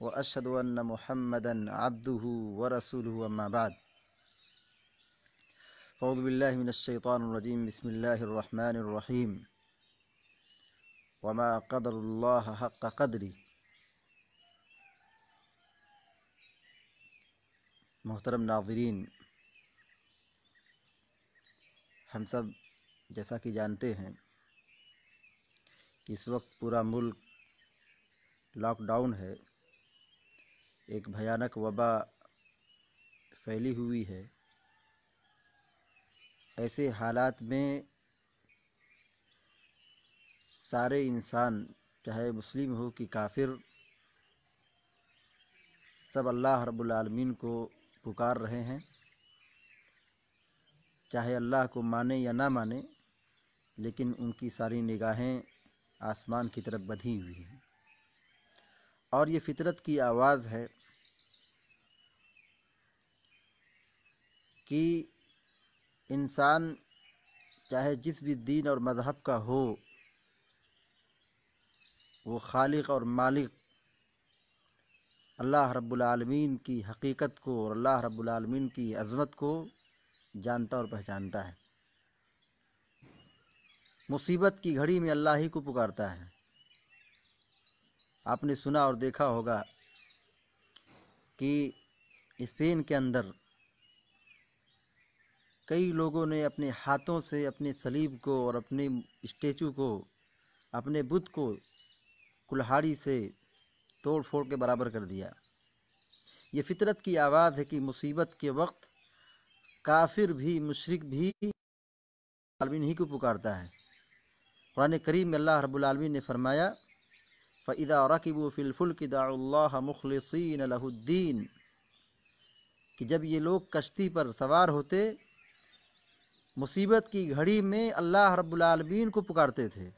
وأشهد أن محمدا عبده ورسوله وما بعد فأعوذ بالله من الشيطان الرجيم بسم الله الرحمن الرحيم وما قدر الله حق قدري محترم ناظرین ہم سب جیسا کہ جانتے ہیں اس وقت پورا ملک لاک ڈاؤن ہے ایک بھیانک وبا پھیلی ہوئی ہے ایسے حالات میں سارے انسان چاہے مسلم ہو کہ کافر سب اللہ رب العالمین کو پکار رہے ہیں چاہے اللہ کو مانے یا نہ مانے لیکن ان کی ساری نگاہیں آسمان کی طرف بدھی ہوئی ہیں اور یہ فطرت کی آواز ہے کہ انسان چاہے جس بھی دین اور مذہب کا ہو وہ خالق اور مالک اللہ رب العالمین کی حقیقت کو اور اللہ رب العالمین کی عظمت کو جانتا اور پہچانتا ہے مصیبت کی گھڑی میں اللہ ہی کو پکارتا ہے آپ نے سنا اور دیکھا ہوگا کہ اسپین کے اندر کئی لوگوں نے اپنے ہاتھوں سے اپنے سلیب کو اور اپنے اسٹیچو کو اپنے بت کلہاڑی سے توڑ پھوڑ کے برابر کر دیا یہ فطرت کی آواز ہے کہ مصیبت کے وقت کافر بھی مشرق بھی عالمین ہی کو پکارتا ہے قرآن کریم اللہ رب العالمین نے فرمایا فعدا رقب و فلفلقدا اللہ مخلصین الدین کہ جب یہ لوگ کشتی پر سوار ہوتے مصیبت کی گھڑی میں اللہ رب العالمین کو پکارتے تھے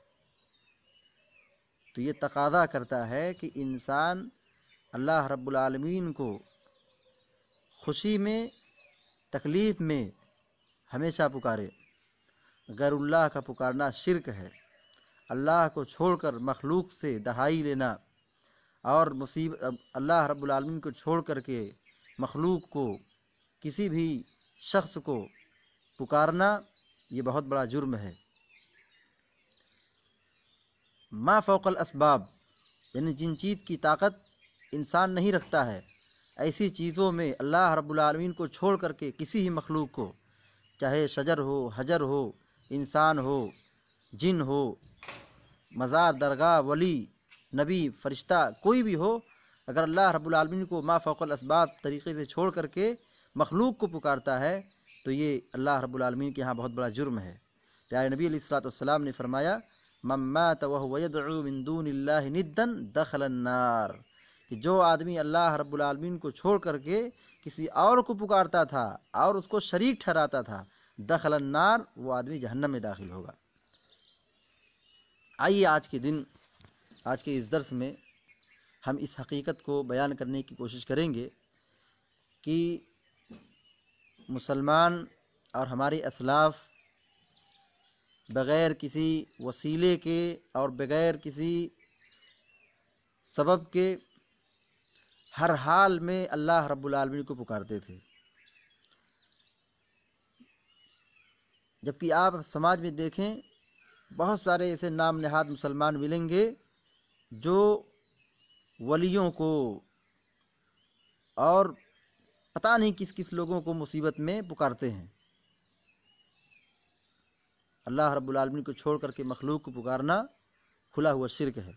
تو یہ تقاضا کرتا ہے کہ انسان اللہ رب العالمین کو خوشی میں تکلیف میں ہمیشہ پکارے غیر اللہ کا پکارنا شرک ہے اللہ کو چھوڑ کر مخلوق سے دہائی لینا اور مصیب اللہ رب العالمین کو چھوڑ کر کے مخلوق کو کسی بھی شخص کو پکارنا یہ بہت بڑا جرم ہے ما فوق الاسباب یعنی جن چیز کی طاقت انسان نہیں رکھتا ہے ایسی چیزوں میں اللہ رب العالمین کو چھوڑ کر کے کسی ہی مخلوق کو چاہے شجر ہو حجر ہو انسان ہو جن ہو مزار درگاہ ولی نبی فرشتہ کوئی بھی ہو اگر اللہ رب العالمین کو ما فوق الاسباب طریقے سے چھوڑ کر کے مخلوق کو پکارتا ہے تو یہ اللہ رب العالمین کے ہاں بہت بڑا جرم ہے پیارے نبی علیہ الصلاۃ والسلام نے فرمایا مما تو دون اللہ ندن النار کہ جو آدمی اللہ رب العالمین کو چھوڑ کر کے کسی اور کو پکارتا تھا اور اس کو شریک ٹھہراتا تھا دخل النار وہ آدمی جہنم میں داخل ہوگا آئیے آج کے دن آج کے اس درس میں ہم اس حقیقت کو بیان کرنے کی کوشش کریں گے کہ مسلمان اور ہمارے اسلاف بغیر کسی وسیلے کے اور بغیر کسی سبب کے ہر حال میں اللہ رب العالمین کو پکارتے تھے جبکہ آپ سماج میں دیکھیں بہت سارے ایسے نام نہاد مسلمان ملیں گے جو ولیوں کو اور پتہ نہیں کس کس لوگوں کو مصیبت میں پکارتے ہیں اللہ رب العالمین کو چھوڑ کر کے مخلوق کو پکارنا کھلا ہوا شرک ہے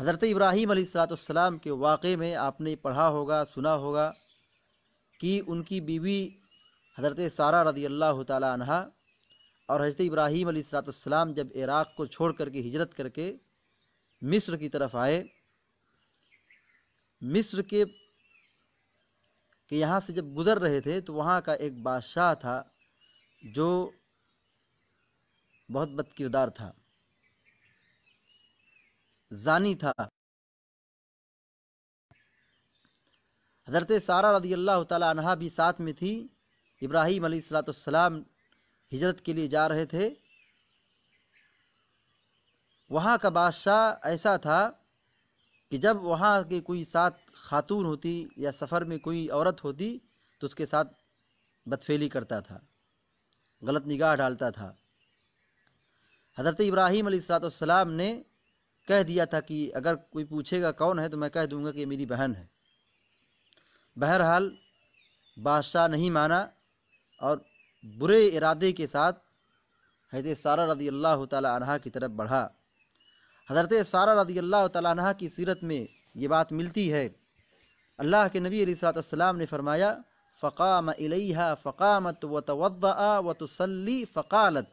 حضرت ابراہیم علیہ السلاۃ السلام کے واقعے میں آپ نے پڑھا ہوگا سنا ہوگا کہ ان کی بیوی حضرت سارہ رضی اللہ تعالی عنہ اور حضرت ابراہیم علیہ السلاۃ السلام جب عراق کو چھوڑ کر کے ہجرت کر کے مصر کی طرف آئے مصر کے کہ یہاں سے جب گزر رہے تھے تو وہاں کا ایک بادشاہ تھا جو بہت بد کردار تھا زانی تھا حضرت سارا رضی اللہ تعالی عنہ بھی ساتھ میں تھی ابراہیم علیہ السلاۃ السلام ہجرت کے لیے جا رہے تھے وہاں کا بادشاہ ایسا تھا کہ جب وہاں کی کوئی ساتھ خاتون ہوتی یا سفر میں کوئی عورت ہوتی تو اس کے ساتھ بدفیلی کرتا تھا غلط نگاہ ڈالتا تھا حضرت ابراہیم علیہ السلاۃ والسلام نے کہہ دیا تھا کہ اگر کوئی پوچھے گا کون ہے تو میں کہہ دوں گا کہ میری بہن ہے بہرحال بادشاہ نہیں مانا اور برے ارادے کے ساتھ حضرت سارہ رضی اللہ تعالیٰ عنہ کی طرف بڑھا حضرت سارہ رضی اللہ تعالی عنہ کی سیرت میں یہ بات ملتی ہے اللہ کے نبی علیہ سرات السلام نے فرمایا فقام الیہ فقامت و توضع و تسلی فقالت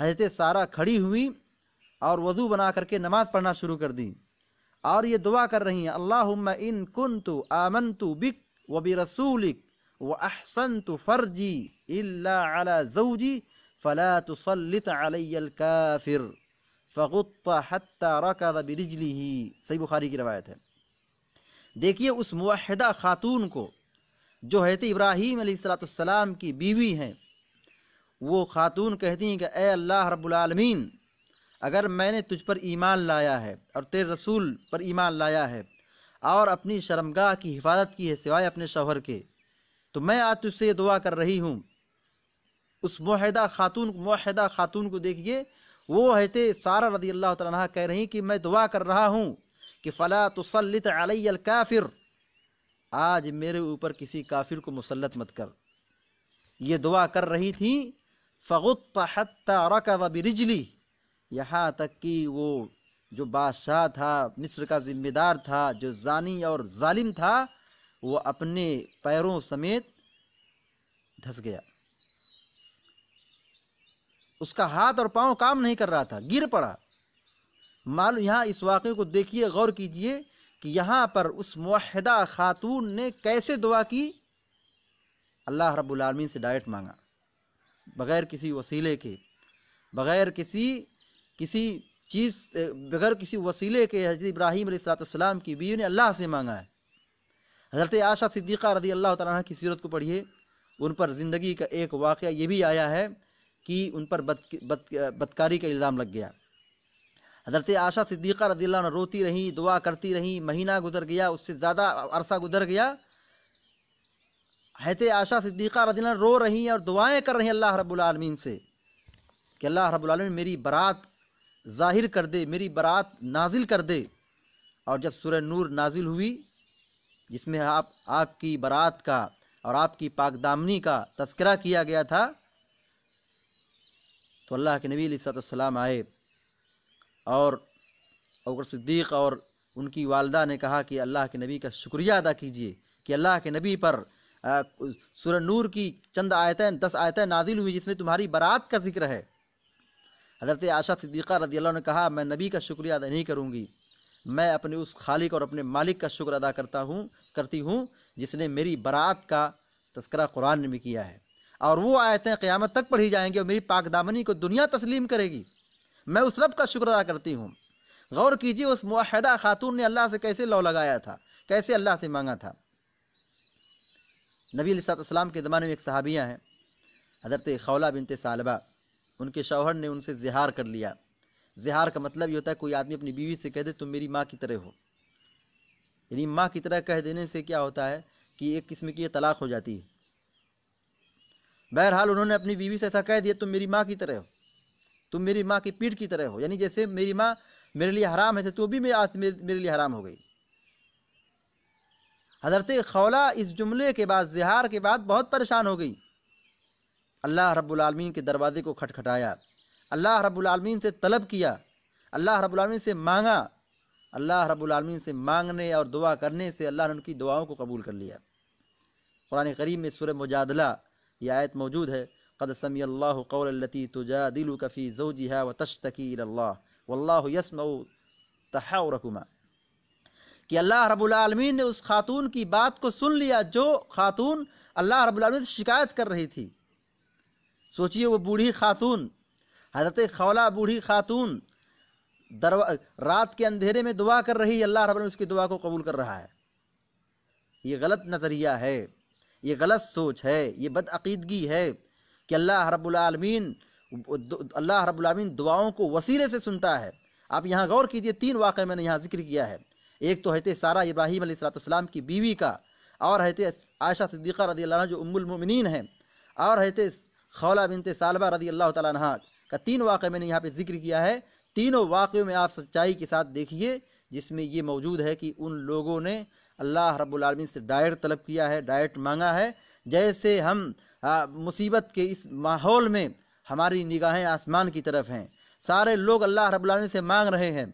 حضرت سارہ کھڑی ہوئی اور وضو بنا کر کے نماز پڑھنا شروع کر دی اور یہ دعا کر رہی ہیں اللہ ان کن تو آمن تو بک و برسولک وہ احسن تو فر جی فلا علا زو الكافر فغط حتى ركض برجله صحیح بخاری کی روایت ہے دیکھیے اس موحدہ خاتون کو جو حضرت ابراہیم علیہ السلاۃ السلام کی بیوی ہیں وہ خاتون کہتی ہیں کہ اے اللہ رب العالمین اگر میں نے تجھ پر ایمان لایا ہے اور تیر رسول پر ایمان لایا ہے اور اپنی شرمگاہ کی حفاظت کی ہے سوائے اپنے شوہر کے تو میں آج تجھ سے یہ دعا کر رہی ہوں اس معاہدہ خاتون معاہدہ خاتون کو دیکھیے وہ ہے سارہ سارا رضی اللہ تعالیٰ کہہ رہی کہ میں دعا کر رہا ہوں کہ فلا تسلط علی الکافر آج میرے اوپر کسی کافر کو مسلط مت کر یہ دعا کر رہی تھیں فغت برجلی یہاں تک کہ وہ جو بادشاہ تھا مصر کا ذمہ دار تھا جو زانی اور ظالم تھا وہ اپنے پیروں سمیت دھس گیا اس کا ہاتھ اور پاؤں کام نہیں کر رہا تھا گر پڑا معلوم یہاں اس واقعے کو دیکھیے غور کیجئے کہ یہاں پر اس معاہدہ خاتون نے کیسے دعا کی اللہ رب العالمین سے ڈائٹ مانگا بغیر کسی وسیلے کے بغیر کسی کسی چیز بغیر کسی وسیلے کے حضرت ابراہیم علیہ السلام کی بیو نے اللہ سے مانگا ہے حضرت عاشہ صدیقہ رضی اللہ تعالیٰ کی سیرت کو پڑھیے ان پر زندگی کا ایک واقعہ یہ بھی آیا ہے کہ ان پر بد بدکاری کا الزام لگ گیا حضرت عاشہ صدیقہ رضی اللہ عنہ روتی رہیں دعا کرتی رہیں مہینہ گزر گیا اس سے زیادہ عرصہ گزر گیا حضط عاشہ صدیقہ رضی اللہ عنہ رو رہی ہیں اور دعائیں کر رہی ہیں اللہ رب العالمین سے کہ اللہ رب العالمین میری برات ظاہر کر دے میری برات نازل کر دے اور جب سورہ نور نازل ہوئی جس میں آپ آپ کی برات کا اور آپ کی پاک دامنی کا تذکرہ کیا گیا تھا تو اللہ کے نبی علیہ السلام آئے اور اوکر صدیق اور ان کی والدہ نے کہا کہ اللہ کے نبی کا شکریہ ادا کیجیے کہ اللہ کے نبی پر سورہ نور کی چند آیتیں دس آیتیں نازل ہوئی جس میں تمہاری برات کا ذکر ہے حضرت عاشہ صدیقہ رضی اللہ نے کہا میں نبی کا شکریہ ادا نہیں کروں گی میں اپنے اس خالق اور اپنے مالک کا شکر ادا کرتا ہوں کرتی ہوں جس نے میری برات کا تذکرہ قرآن نے بھی کیا ہے اور وہ آیتیں قیامت تک پڑھی جائیں گی اور میری پاک دامنی کو دنیا تسلیم کرے گی میں اس رب کا شکر ادا کرتی ہوں غور کیجیے اس معاہدہ خاتون نے اللہ سے کیسے لو لگایا تھا کیسے اللہ سے مانگا تھا نبی علیہ السلام کے زمانے میں ایک صحابیہ ہیں حضرت خولہ بنت صالبہ ان کے شوہر نے ان سے زہار کر لیا زہار کا مطلب یہ ہوتا ہے کوئی آدمی اپنی بیوی سے کہہ دے تم میری ماں کی طرح ہو یعنی ماں کی طرح کہہ دینے سے کیا ہوتا ہے کہ ایک قسم کی یہ طلاق ہو جاتی ہے بہرحال انہوں نے اپنی بیوی سے ایسا کہہ دیا تم میری ماں کی طرح ہو تم میری ماں کی پیٹھ کی طرح ہو یعنی جیسے میری ماں میرے لیے حرام ہے تو بھی میرے لیے حرام ہو گئی حضرت خولا اس جملے کے بعد زہار کے بعد بہت پریشان ہو گئی اللہ رب العالمین کے دروازے کو کھٹکھٹایا اللہ رب العالمین سے طلب کیا اللہ رب العالمین سے مانگا اللہ رب العالمین سے مانگنے اور دعا کرنے سے اللہ نے ان کی دعاؤں کو قبول کر لیا قرآن قریب میں سورہ مجادلہ یہ آیت موجود ہے قد سمی اللہ قول اللتی تجادلوک فی زوجہا و تشتکی اللہ واللہ یسمع تحاورکما کہ اللہ رب العالمین نے اس خاتون کی بات کو سن لیا جو خاتون اللہ رب العالمین سے شکایت کر رہی تھی سوچئے وہ بوڑھی خاتون حضرت خولا بوڑھی خاتون درو... رات کے اندھیرے میں دعا کر رہی ہے اللہ رب نے اس کی دعا کو قبول کر رہا ہے یہ غلط نظریہ ہے یہ غلط سوچ ہے یہ بدعقیدگی ہے کہ اللہ رب العالمین اللہ رب العالمین دعاؤں کو وسیلے سے سنتا ہے آپ یہاں غور کیجئے تین واقعے میں نے یہاں ذکر کیا ہے ایک تو حضرت سارا ابراہیم علیہ السلام کی بیوی کا اور حضرت عائشہ صدیقہ رضی اللہ عنہ جو ام المؤمنین ہیں اور حضرت خولہ بنت سالبہ رضی اللہ تعالیٰ عنہ کا تین واقعہ میں نے یہاں پہ ذکر کیا ہے تینوں واقعوں میں آپ سچائی کے ساتھ دیکھیے جس میں یہ موجود ہے کہ ان لوگوں نے اللہ رب العالمین سے ڈائٹ طلب کیا ہے ڈائٹ مانگا ہے جیسے ہم مصیبت کے اس ماحول میں ہماری نگاہیں آسمان کی طرف ہیں سارے لوگ اللہ رب العالمین سے مانگ رہے ہیں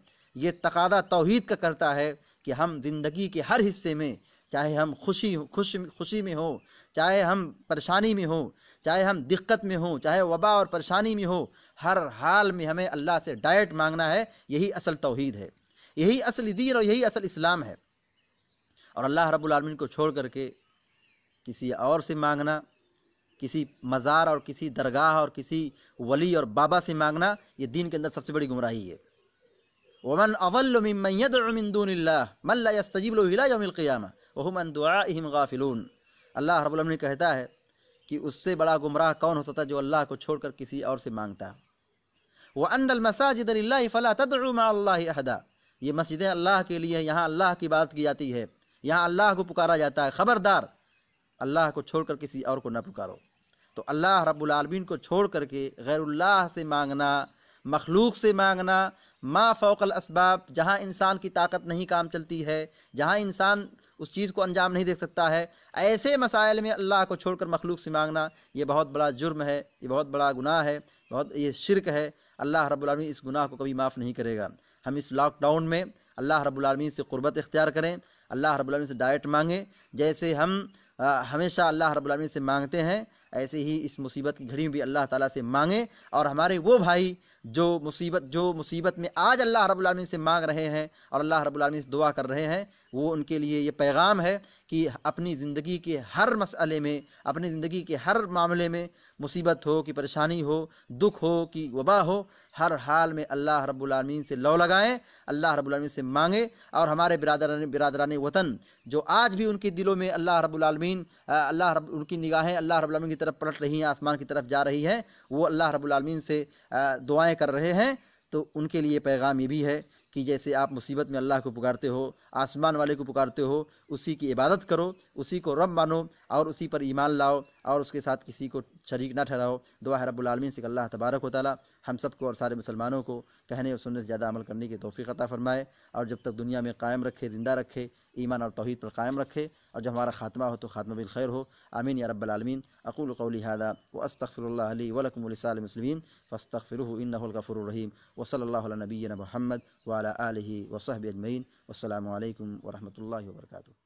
یہ تقادہ توحید کا کرتا ہے کہ ہم زندگی کے ہر حصے میں چاہے ہم خوشی خوش خوشی میں ہوں چاہے ہم پریشانی میں ہوں چاہے ہم دقت میں ہوں چاہے وبا اور پریشانی میں ہوں ہر حال میں ہمیں اللہ سے ڈائٹ مانگنا ہے یہی اصل توحید ہے یہی اصل دین اور یہی اصل اسلام ہے اور اللہ رب العالمین کو چھوڑ کر کے کسی اور سے مانگنا کسی مزار اور کسی درگاہ اور کسی ولی اور بابا سے مانگنا یہ دین کے اندر سب سے بڑی گمراہی ہے امن اولمۃ العمیندون مل یامہ دُعَائِهِمْ غَافِلُونَ اللہ رب العالمین کہتا ہے کہ اس سے بڑا گمراہ کون ہو سکتا جو اللہ کو چھوڑ کر کسی اور سے مانگتا وہ مسجدیں اللہ کے لیے یہاں اللہ کی بات کی جاتی ہے یہاں اللہ کو پکارا جاتا ہے خبردار اللہ کو چھوڑ کر کسی اور کو نہ پکارو تو اللہ رب العالمین کو چھوڑ کر کے غیر اللہ سے مانگنا مخلوق سے مانگنا ما فوق الاسباب جہاں انسان کی طاقت نہیں کام چلتی ہے جہاں انسان اس چیز کو انجام نہیں دیکھ سکتا ہے ایسے مسائل میں اللہ کو چھوڑ کر مخلوق سے مانگنا یہ بہت بڑا جرم ہے یہ بہت بڑا گناہ ہے بہت یہ شرک ہے اللہ رب العالمین اس گناہ کو کبھی معاف نہیں کرے گا ہم اس لاک ڈاؤن میں اللہ رب العالمین سے قربت اختیار کریں اللہ رب العالمین سے ڈائٹ مانگیں جیسے ہم ہمیشہ اللہ رب العالمین سے مانگتے ہیں ایسے ہی اس مصیبت کی گھڑی میں بھی اللہ تعالیٰ سے مانگیں اور ہمارے وہ بھائی جو مصیبت جو مصیبت میں آج اللہ رب العالمین سے مانگ رہے ہیں اور اللہ رب العالمین سے دعا کر رہے ہیں وہ ان کے لیے یہ پیغام ہے کہ اپنی زندگی کے ہر مسئلے میں اپنی زندگی کے ہر معاملے میں مصیبت ہو کہ پریشانی ہو دکھ ہو کہ وبا ہو ہر حال میں اللہ رب العالمین سے لو لگائیں اللہ رب العالمین سے مانگیں اور ہمارے برادران برادران وطن جو آج بھی ان کے دلوں میں اللہ رب العالمین اللہ رب ان کی نگاہیں اللہ رب العالمین کی طرف پلٹ رہی ہیں آسمان کی طرف جا رہی ہیں وہ اللہ رب العالمین سے دعائیں کر رہے ہیں تو ان کے لیے پیغام یہ بھی ہے کہ جیسے آپ مصیبت میں اللہ کو پکارتے ہو آسمان والے کو پکارتے ہو اسی کی عبادت کرو اسی کو رب مانو اور اسی پر ایمان لاؤ اور اس کے ساتھ کسی کو شریک نہ ٹھہراؤ دعا ہے رب العالمین کہ اللہ تبارک و تعالی ہم سب کو اور سارے مسلمانوں کو کہنے اور سننے سے زیادہ عمل کرنے کی توفیق عطا فرمائے اور جب تک دنیا میں قائم رکھے زندہ رکھے ایمان اور توحید پر قائم رکھے اور جب ہمارا خاتمہ ہو تو خاتمہ بالخیر ہو آمین رب العالمین اقول قول هذا واستغفر استخر اللہ علیہ ولسائر المسلمين فاستغفروه انه الغفور الرحيم وصلى الرحیم و صلی اللہ علیہ اله وصحبه وصحب والسلام السلام علیکم ورحمۃ اللہ وبرکاتہ